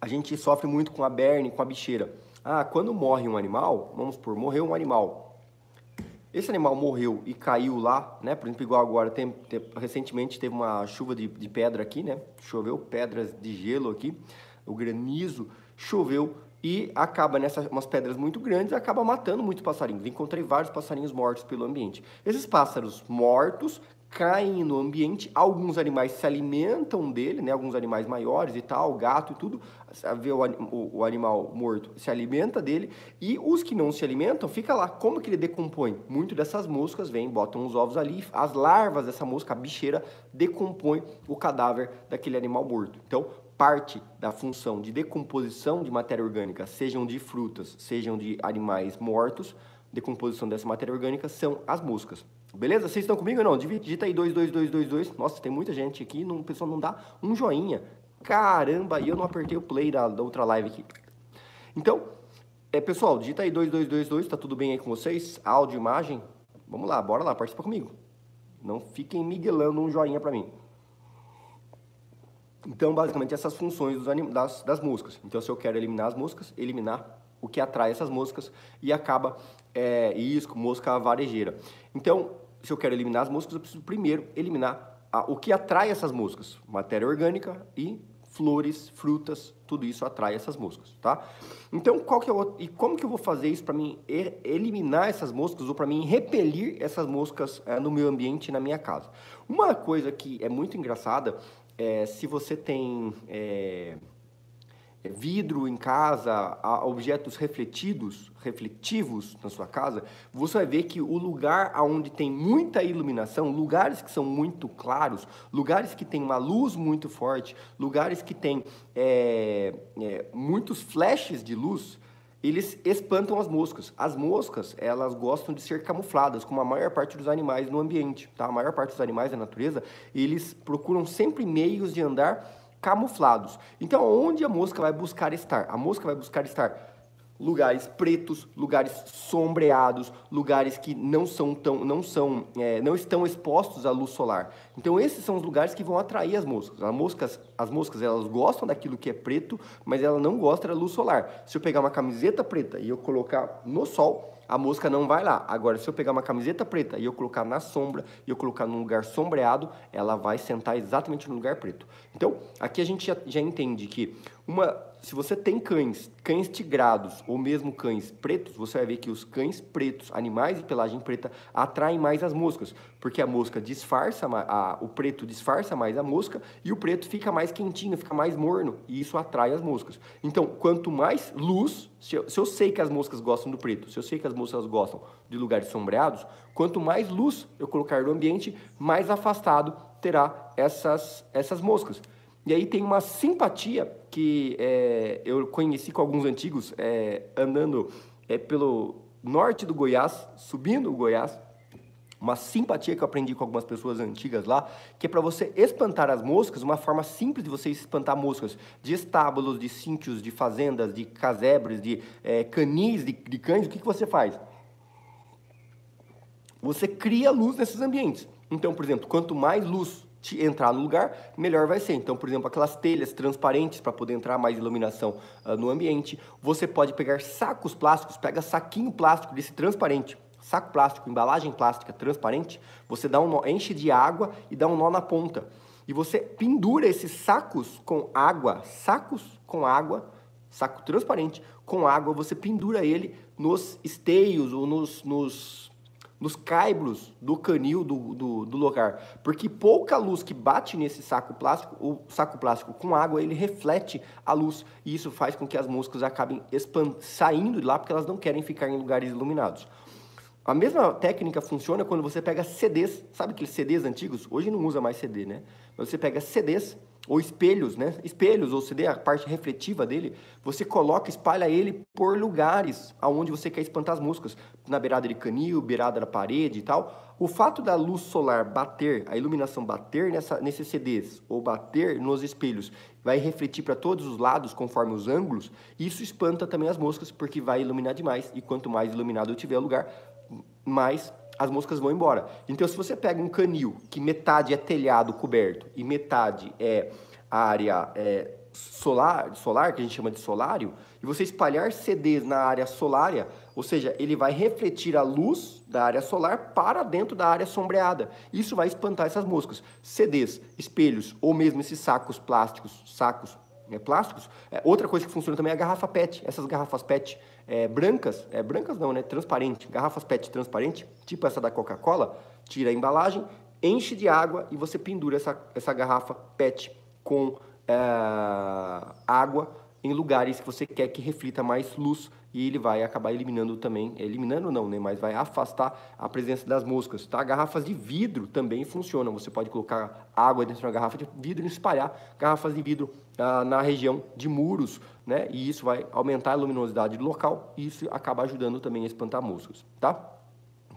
a gente sofre muito com a berne, com a bicheira. Ah, quando morre um animal, vamos por morreu um animal. Esse animal morreu e caiu lá, né? Por exemplo, igual agora, tem, tem, recentemente teve uma chuva de, de pedra aqui, né? Choveu pedras de gelo aqui, o granizo, choveu e acaba nessas umas pedras muito grandes, acaba matando muitos passarinhos. Encontrei vários passarinhos mortos pelo ambiente. Esses pássaros mortos caem no ambiente, alguns animais se alimentam dele, né? alguns animais maiores e tal, gato e tudo, vê o, o, o animal morto, se alimenta dele, e os que não se alimentam, fica lá, como que ele decompõe? Muito dessas moscas vêm, botam os ovos ali, as larvas dessa mosca, a bicheira, decompõe o cadáver daquele animal morto. Então, parte da função de decomposição de matéria orgânica, sejam de frutas, sejam de animais mortos, decomposição dessa matéria orgânica são as moscas. Beleza? Vocês estão comigo ou não? Digita aí 22222. Nossa, tem muita gente aqui, o pessoal não dá um joinha. Caramba, e eu não apertei o play da, da outra live aqui. Então, é, pessoal, digita aí 2222, tá tudo bem aí com vocês? Áudio, imagem? Vamos lá, bora lá, participa comigo. Não fiquem miguelando um joinha pra mim. Então, basicamente, essas funções dos, das, das músicas. Então, se eu quero eliminar as músicas, eliminar o que atrai essas moscas e acaba é, isco, mosca varejeira. Então, se eu quero eliminar as moscas, eu preciso primeiro eliminar a, o que atrai essas moscas, matéria orgânica e flores, frutas, tudo isso atrai essas moscas, tá? Então, qual que é o, e como que eu vou fazer isso para mim eliminar essas moscas ou para mim repelir essas moscas é, no meu ambiente, na minha casa? Uma coisa que é muito engraçada é se você tem é, é vidro em casa, objetos refletidos, refletivos na sua casa, você vai ver que o lugar onde tem muita iluminação, lugares que são muito claros, lugares que tem uma luz muito forte, lugares que tem é, é, muitos flashes de luz, eles espantam as moscas. As moscas, elas gostam de ser camufladas, como a maior parte dos animais no ambiente, tá? A maior parte dos animais da natureza, eles procuram sempre meios de andar camuflados. Então, onde a mosca vai buscar estar? A mosca vai buscar estar lugares pretos, lugares sombreados, lugares que não são tão, não são, é, não estão expostos à luz solar. Então esses são os lugares que vão atrair as moscas. As moscas, as moscas elas gostam daquilo que é preto, mas ela não gosta da luz solar. Se eu pegar uma camiseta preta e eu colocar no sol, a mosca não vai lá. Agora, se eu pegar uma camiseta preta e eu colocar na sombra, e eu colocar num lugar sombreado, ela vai sentar exatamente no lugar preto. Então, aqui a gente já, já entende que uma se você tem cães, cães tigrados ou mesmo cães pretos, você vai ver que os cães pretos, animais de pelagem preta, atraem mais as moscas, porque a mosca disfarça, a, o preto disfarça mais a mosca e o preto fica mais quentinho, fica mais morno e isso atrai as moscas. Então, quanto mais luz, se eu, se eu sei que as moscas gostam do preto, se eu sei que as moscas gostam de lugares sombreados, quanto mais luz eu colocar no ambiente, mais afastado terá essas, essas moscas. E aí tem uma simpatia que é, eu conheci com alguns antigos é, andando é, pelo norte do Goiás, subindo o Goiás. Uma simpatia que eu aprendi com algumas pessoas antigas lá, que é para você espantar as moscas, uma forma simples de você espantar moscas de estábulos, de sítios, de fazendas, de casebres, de é, canis, de, de cães. O que, que você faz? Você cria luz nesses ambientes. Então, por exemplo, quanto mais luz entrar no lugar, melhor vai ser. Então, por exemplo, aquelas telhas transparentes para poder entrar mais iluminação uh, no ambiente. Você pode pegar sacos plásticos, pega saquinho plástico desse transparente, saco plástico, embalagem plástica transparente, você dá um nó, enche de água e dá um nó na ponta. E você pendura esses sacos com água, sacos com água, saco transparente com água, você pendura ele nos esteios ou nos, nos nos caibros do canil do, do, do lugar, porque pouca luz que bate nesse saco plástico, o saco plástico com água, ele reflete a luz e isso faz com que as moscas acabem saindo de lá porque elas não querem ficar em lugares iluminados. A mesma técnica funciona quando você pega CDs, sabe aqueles CDs antigos? Hoje não usa mais CD, né? Mas você pega CDs ou espelhos, né? Espelhos, ou CD, a parte refletiva dele, você coloca, espalha ele por lugares aonde você quer espantar as moscas, na beirada de canil, beirada da parede e tal. O fato da luz solar bater, a iluminação bater nessa, nesses CDs ou bater nos espelhos, vai refletir para todos os lados conforme os ângulos, isso espanta também as moscas porque vai iluminar demais e quanto mais iluminado tiver o lugar, mais as moscas vão embora. Então, se você pega um canil que metade é telhado coberto e metade é área é, solar, solar, que a gente chama de solário, e você espalhar CDs na área solária, ou seja, ele vai refletir a luz da área solar para dentro da área sombreada. Isso vai espantar essas moscas. CDs, espelhos ou mesmo esses sacos plásticos, sacos é, plásticos. É, outra coisa que funciona também é a garrafa PET. Essas garrafas PET é, brancas, é, brancas não, né? Transparente. Garrafas PET transparente, tipo essa da Coca-Cola, tira a embalagem, enche de água e você pendura essa, essa garrafa PET com é, água em lugares que você quer que reflita mais luz e ele vai acabar eliminando também, eliminando não, né, mas vai afastar a presença das moscas, tá? Garrafas de vidro também funcionam, você pode colocar água dentro da garrafa de vidro e espalhar garrafas de vidro ah, na região de muros, né? E isso vai aumentar a luminosidade do local e isso acaba ajudando também a espantar moscas, tá?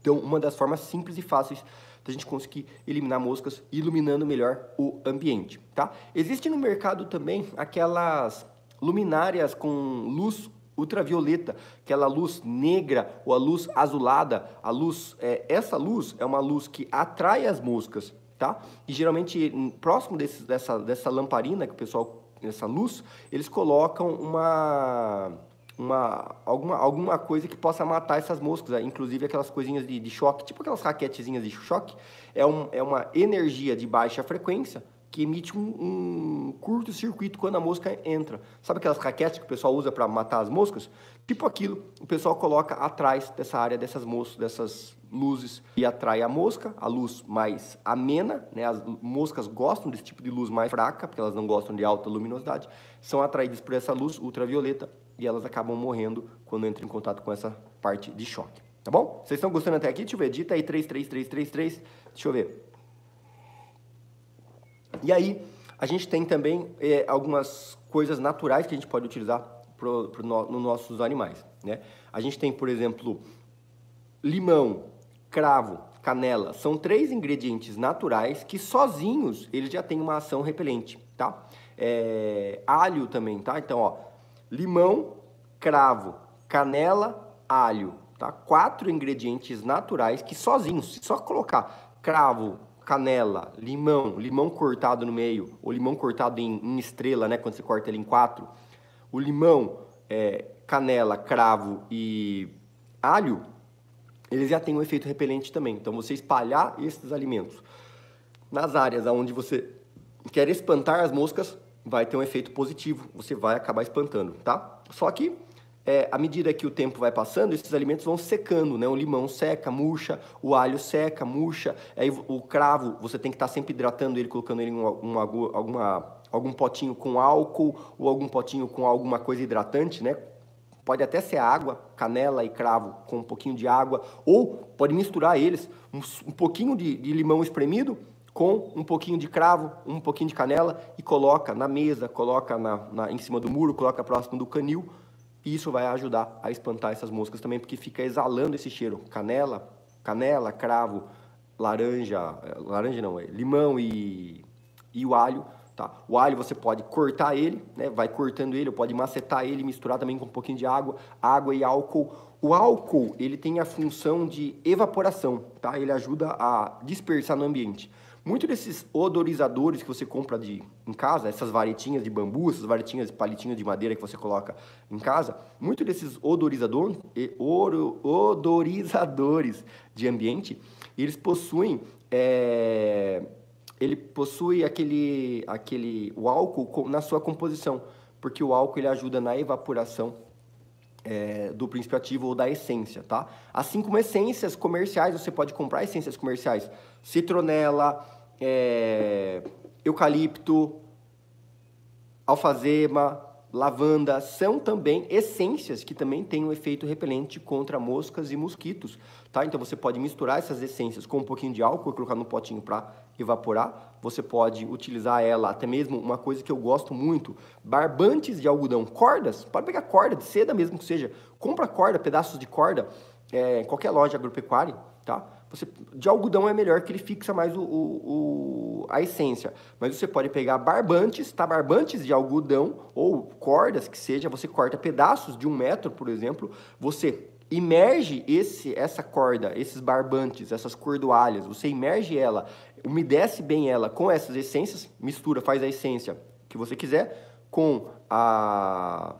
Então, uma das formas simples e fáceis da gente conseguir eliminar moscas iluminando melhor o ambiente, tá? Existe no mercado também aquelas luminárias com luz ultravioleta, aquela luz negra ou a luz azulada, a luz, é, essa luz é uma luz que atrai as moscas, tá? E geralmente hum, próximo desse, dessa, dessa lamparina que o pessoal essa luz, eles colocam uma uma alguma, alguma coisa que possa matar essas moscas, né? inclusive aquelas coisinhas de, de choque, tipo aquelas raquetezinhas de choque, é, um, é uma energia de baixa frequência, que emite um, um curto-circuito quando a mosca entra. Sabe aquelas raquetes que o pessoal usa para matar as moscas? Tipo aquilo, o pessoal coloca atrás dessa área dessas moscas, dessas luzes e atrai a mosca, a luz mais amena, né? As moscas gostam desse tipo de luz mais fraca, porque elas não gostam de alta luminosidade, são atraídas por essa luz ultravioleta e elas acabam morrendo quando entram em contato com essa parte de choque. Tá bom? Vocês estão gostando até aqui? Deixa eu ver, dita aí 33333. Deixa eu ver. E aí, a gente tem também é, algumas coisas naturais que a gente pode utilizar pro, pro no, nos nossos animais. Né? A gente tem, por exemplo, limão, cravo, canela. São três ingredientes naturais que sozinhos eles já têm uma ação repelente, tá? É, alho também, tá? Então, ó, limão, cravo, canela, alho, tá? Quatro ingredientes naturais que sozinhos, se só colocar cravo, canela, limão, limão cortado no meio, ou limão cortado em, em estrela, né? Quando você corta ele em quatro. O limão, é, canela, cravo e alho, eles já têm um efeito repelente também. Então, você espalhar esses alimentos nas áreas onde você quer espantar as moscas, vai ter um efeito positivo. Você vai acabar espantando, tá? Só que é, à medida que o tempo vai passando, esses alimentos vão secando, né? O limão seca, murcha, o alho seca, murcha, aí o cravo, você tem que estar sempre hidratando ele, colocando ele em uma, alguma, algum potinho com álcool ou algum potinho com alguma coisa hidratante, né? Pode até ser água, canela e cravo com um pouquinho de água, ou pode misturar eles, um, um pouquinho de, de limão espremido com um pouquinho de cravo, um pouquinho de canela e coloca na mesa, coloca na, na, em cima do muro, coloca próximo do canil e isso vai ajudar a espantar essas moscas também, porque fica exalando esse cheiro. Canela, canela, cravo, laranja, eh, laranja não, é limão e, e o alho. Tá? O alho você pode cortar ele, né? vai cortando ele, ou pode macetar ele, misturar também com um pouquinho de água, água e álcool. O álcool ele tem a função de evaporação, tá? ele ajuda a dispersar no ambiente. Muito desses odorizadores que você compra de, em casa, essas varetinhas de bambu, essas varetinhas, palitinho de madeira que você coloca em casa, muito desses odorizador, oro, odorizadores de ambiente, eles possuem é, ele possui aquele, aquele o álcool na sua composição, porque o álcool ele ajuda na evaporação é, do princípio ativo ou da essência, tá? Assim como essências comerciais, você pode comprar essências comerciais, citronela, é, eucalipto, alfazema, lavanda são também essências que também têm um efeito repelente contra moscas e mosquitos, tá? Então você pode misturar essas essências com um pouquinho de álcool e colocar no potinho para evaporar. Você pode utilizar ela, até mesmo uma coisa que eu gosto muito, barbantes de algodão, cordas, pode pegar corda de seda mesmo que seja, compra corda, pedaços de corda, é, qualquer loja agropecuária, tá? Você, de algodão é melhor que ele fixa mais o, o, o, a essência. Mas você pode pegar barbantes, tá? Barbantes de algodão ou cordas que seja, você corta pedaços de um metro, por exemplo, você imerge esse, essa corda, esses barbantes, essas cordoalhas, você imerge ela, umedece bem ela com essas essências, mistura, faz a essência que você quiser com a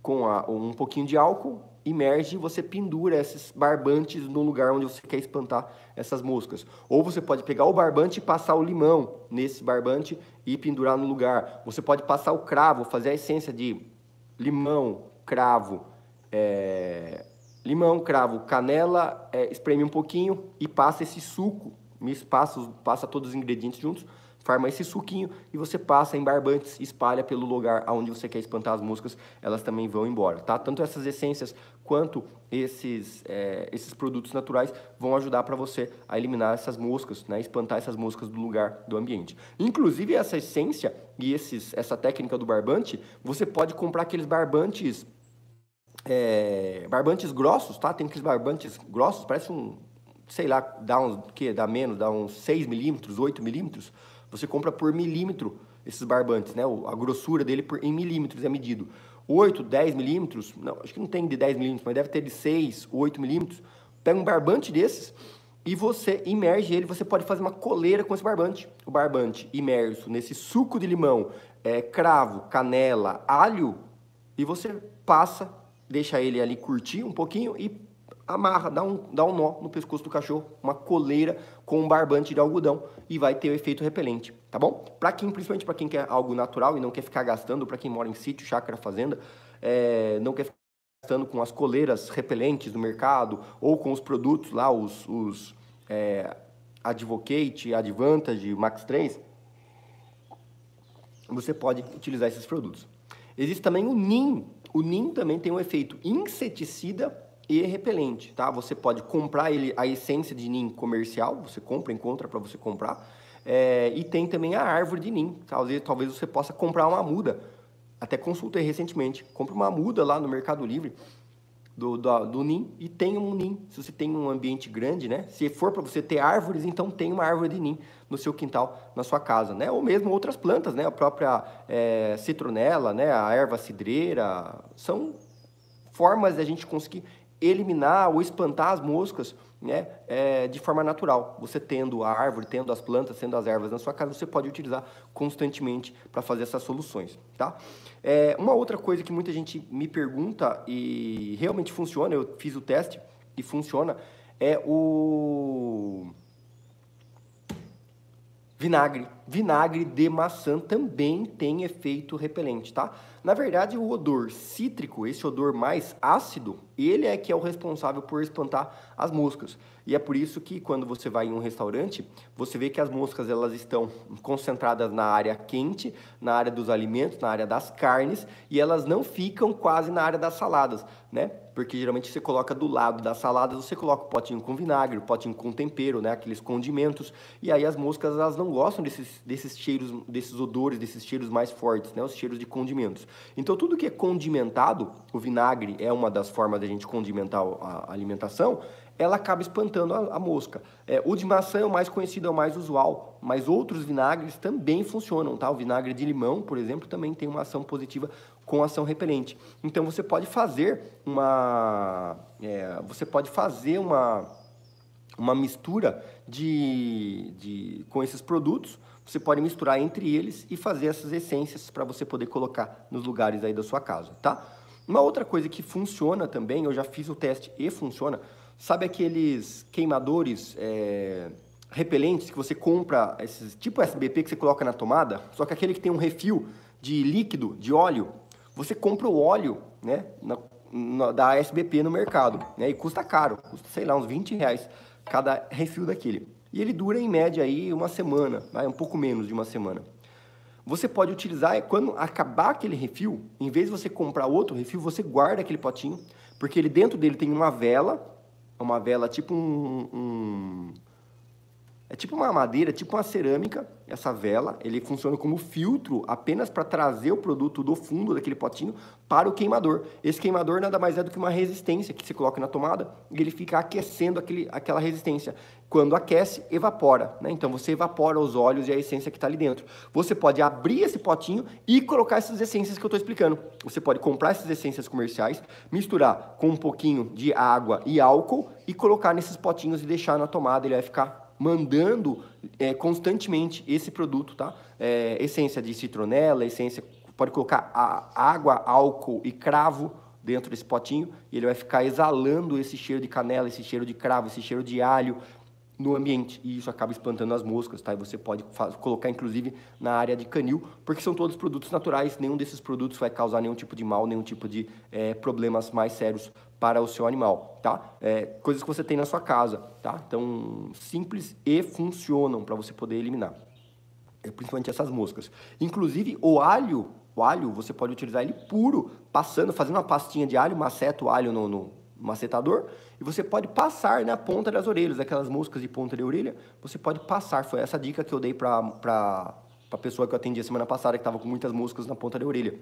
com a, um pouquinho de álcool imerge e você pendura esses barbantes no lugar onde você quer espantar essas moscas. Ou você pode pegar o barbante e passar o limão nesse barbante e pendurar no lugar. Você pode passar o cravo, fazer a essência de limão, cravo, é... limão, cravo, canela, é... espreme um pouquinho e passa esse suco, passa, passa todos os ingredientes juntos farma esse suquinho e você passa em barbantes, espalha pelo lugar aonde você quer espantar as moscas, elas também vão embora, tá? Tanto essas essências quanto esses, é, esses produtos naturais vão ajudar para você a eliminar essas moscas, né? Espantar essas moscas do lugar, do ambiente. Inclusive essa essência e esses, essa técnica do barbante, você pode comprar aqueles barbantes é, barbantes grossos, tá? Tem aqueles barbantes grossos, parece um, sei lá, dá uns, que dá menos, dá uns 6 milímetros, 8 milímetros você compra por milímetro esses barbantes, né? A grossura dele por, em milímetros é medido. 8, 10 milímetros, não, acho que não tem de 10 milímetros, mas deve ter de 6, 8 milímetros. Pega um barbante desses e você imerge ele, você pode fazer uma coleira com esse barbante. O barbante imerso nesse suco de limão, é, cravo, canela, alho, e você passa, deixa ele ali curtir um pouquinho e amarra, dá um, dá um nó no pescoço do cachorro, uma coleira com um barbante de algodão e vai ter o efeito repelente, tá bom? Para quem, principalmente para quem quer algo natural e não quer ficar gastando, para quem mora em sítio, chácara, fazenda, é, não quer ficar gastando com as coleiras repelentes do mercado ou com os produtos lá, os, os é, Advocate, Advantage, Max 3, você pode utilizar esses produtos. Existe também o NIM. O NIM também tem um efeito inseticida e repelente, tá? Você pode comprar ele a essência de nim comercial, você compra, encontra para você comprar. É, e tem também a árvore de nim. Talvez, talvez você possa comprar uma muda. Até consultei recentemente. Compre uma muda lá no Mercado Livre do, do, do nim e tem um nim. Se você tem um ambiente grande, né? Se for para você ter árvores, então tem uma árvore de nim no seu quintal, na sua casa, né? Ou mesmo outras plantas, né? A própria é, citronela, né? A erva cidreira. São formas da gente conseguir eliminar ou espantar as moscas né, é, de forma natural. Você tendo a árvore, tendo as plantas, tendo as ervas na sua casa, você pode utilizar constantemente para fazer essas soluções, tá? É, uma outra coisa que muita gente me pergunta e realmente funciona, eu fiz o teste e funciona, é o Vinagre. Vinagre de maçã também tem efeito repelente, tá? Na verdade, o odor cítrico, esse odor mais ácido, ele é que é o responsável por espantar as moscas. E é por isso que quando você vai em um restaurante, você vê que as moscas elas estão concentradas na área quente, na área dos alimentos, na área das carnes, e elas não ficam quase na área das saladas, né? Porque geralmente você coloca do lado das saladas, você coloca o potinho com vinagre, o potinho com tempero, né? Aqueles condimentos. E aí as moscas, elas não gostam desses, desses cheiros, desses odores, desses cheiros mais fortes, né? Os cheiros de condimentos. Então tudo que é condimentado, o vinagre é uma das formas da gente condimentar a alimentação, ela acaba espantando a, a mosca. É, o de maçã é o mais conhecido, é o mais usual, mas outros vinagres também funcionam, tá? O vinagre de limão, por exemplo, também tem uma ação positiva com ação repelente. Então você pode fazer uma, é, você pode fazer uma, uma mistura de, de, com esses produtos. Você pode misturar entre eles e fazer essas essências para você poder colocar nos lugares aí da sua casa, tá? Uma outra coisa que funciona também, eu já fiz o teste e funciona. Sabe aqueles queimadores é, repelentes que você compra, esses, tipo SBP que você coloca na tomada, só que aquele que tem um refil de líquido, de óleo, você compra o óleo né, na, na, da SBP no mercado. Né, e custa caro, custa, sei lá, uns 20 reais cada refil daquele. E ele dura em média aí uma semana, vai, um pouco menos de uma semana. Você pode utilizar, é, quando acabar aquele refil, em vez de você comprar outro refil, você guarda aquele potinho, porque ele dentro dele tem uma vela, uma vela tipo um, um é tipo uma madeira, tipo uma cerâmica, essa vela, ele funciona como filtro apenas para trazer o produto do fundo daquele potinho para o queimador. Esse queimador nada mais é do que uma resistência que se coloca na tomada e ele fica aquecendo aquele, aquela resistência. Quando aquece, evapora, né? Então você evapora os óleos e a essência que está ali dentro. Você pode abrir esse potinho e colocar essas essências que eu estou explicando. Você pode comprar essas essências comerciais, misturar com um pouquinho de água e álcool e colocar nesses potinhos e deixar na tomada, ele vai ficar mandando é, constantemente esse produto, tá? É, essência de citronela, essência, pode colocar água, álcool e cravo dentro desse potinho e ele vai ficar exalando esse cheiro de canela, esse cheiro de cravo, esse cheiro de alho no ambiente e isso acaba espantando as moscas, tá? E você pode colocar inclusive na área de canil, porque são todos produtos naturais, nenhum desses produtos vai causar nenhum tipo de mal, nenhum tipo de é, problemas mais sérios para o seu animal, tá? É, coisas que você tem na sua casa, tá? Então, simples e funcionam para você poder eliminar. É, principalmente essas moscas. Inclusive, o alho, o alho, você pode utilizar ele puro, passando, fazendo uma pastinha de alho, maceta o alho no, no macetador, e você pode passar na ponta das orelhas, aquelas moscas de ponta de orelha, você pode passar, foi essa dica que eu dei para uma pessoa que eu atendi a semana passada que estava com muitas moscas na ponta da orelha.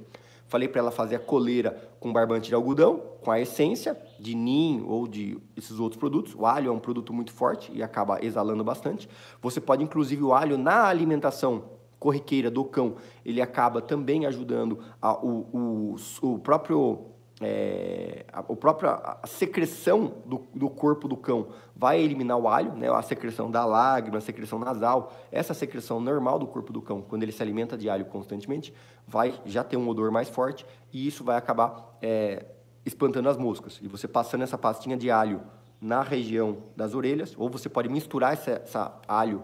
Falei para ela fazer a coleira com barbante de algodão, com a essência de ninho ou de esses outros produtos. O alho é um produto muito forte e acaba exalando bastante. Você pode inclusive o alho na alimentação corriqueira do cão, ele acaba também ajudando a, o, o, o próprio é, a, a própria a secreção do, do, corpo do cão vai eliminar o alho, né? a secreção da lágrima, a secreção nasal, essa secreção normal do corpo do cão, quando ele se alimenta de alho constantemente, vai já ter um odor mais forte e isso vai acabar é, espantando as moscas. E você passando essa pastinha de alho na região das orelhas, ou você pode misturar essa, essa alho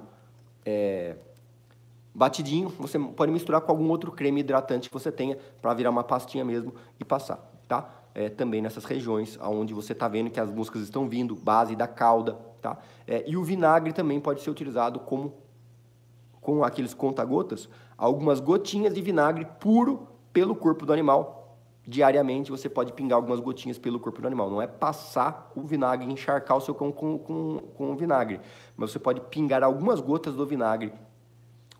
é, batidinho, você pode misturar com algum outro creme hidratante que você tenha para virar uma pastinha mesmo e passar tá? É, também nessas regiões onde você está vendo que as moscas estão vindo, base da cauda, tá? É, e o vinagre também pode ser utilizado como com aqueles conta-gotas, algumas gotinhas de vinagre puro pelo corpo do animal. Diariamente você pode pingar algumas gotinhas pelo corpo do animal. Não é passar o vinagre, encharcar o seu cão com, com, com o vinagre. Mas você pode pingar algumas gotas do vinagre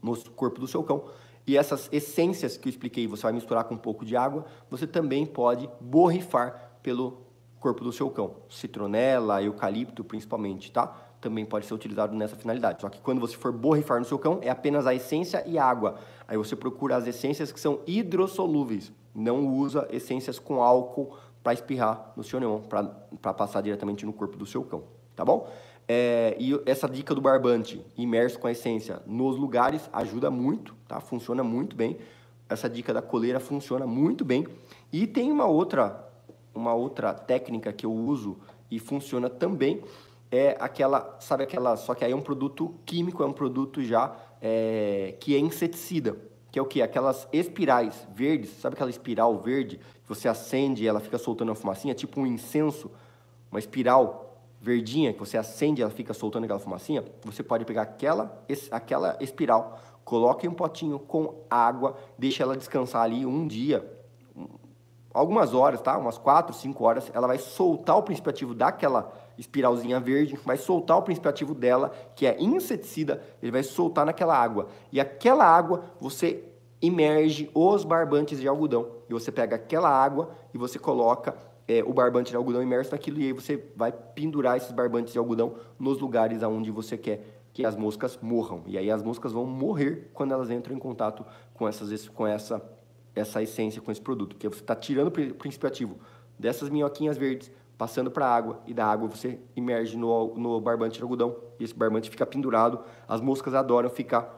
no corpo do seu cão e essas essências que eu expliquei, você vai misturar com um pouco de água, você também pode borrifar pelo corpo do seu cão. Citronela, eucalipto principalmente, tá? Também pode ser utilizado nessa finalidade. Só que quando você for borrifar no seu cão, é apenas a essência e a água. Aí você procura as essências que são hidrossolúveis. Não usa essências com álcool para espirrar no seu neon, para passar diretamente no corpo do seu cão, tá bom? É, e essa dica do barbante imerso com a essência nos lugares ajuda muito, tá? Funciona muito bem. Essa dica da coleira funciona muito bem. E tem uma outra, uma outra técnica que eu uso e funciona também é aquela, sabe aquela, só que aí é um produto químico, é um produto já é, que é inseticida, que é o que? Aquelas espirais verdes, sabe aquela espiral verde que você acende e ela fica soltando uma fumacinha, tipo um incenso, uma espiral verdinha que você acende, ela fica soltando aquela fumacinha, você pode pegar aquela, aquela espiral, coloca em um potinho com água, deixa ela descansar ali um dia, algumas horas, tá? Umas quatro cinco horas, ela vai soltar o princípio ativo daquela espiralzinha verde, vai soltar o princípio ativo dela, que é inseticida, ele vai soltar naquela água. E aquela água você imerge os barbantes de algodão. E você pega aquela água e você coloca é, o barbante de algodão imerso naquilo e aí você vai pendurar esses barbantes de algodão nos lugares aonde você quer que as moscas morram. E aí as moscas vão morrer quando elas entram em contato com, essas, com essa, essa essência, com esse produto. Porque você está tirando o princípio ativo dessas minhoquinhas verdes, passando para a água, e da água você imerge no, no barbante de algodão, e esse barbante fica pendurado. As moscas adoram ficar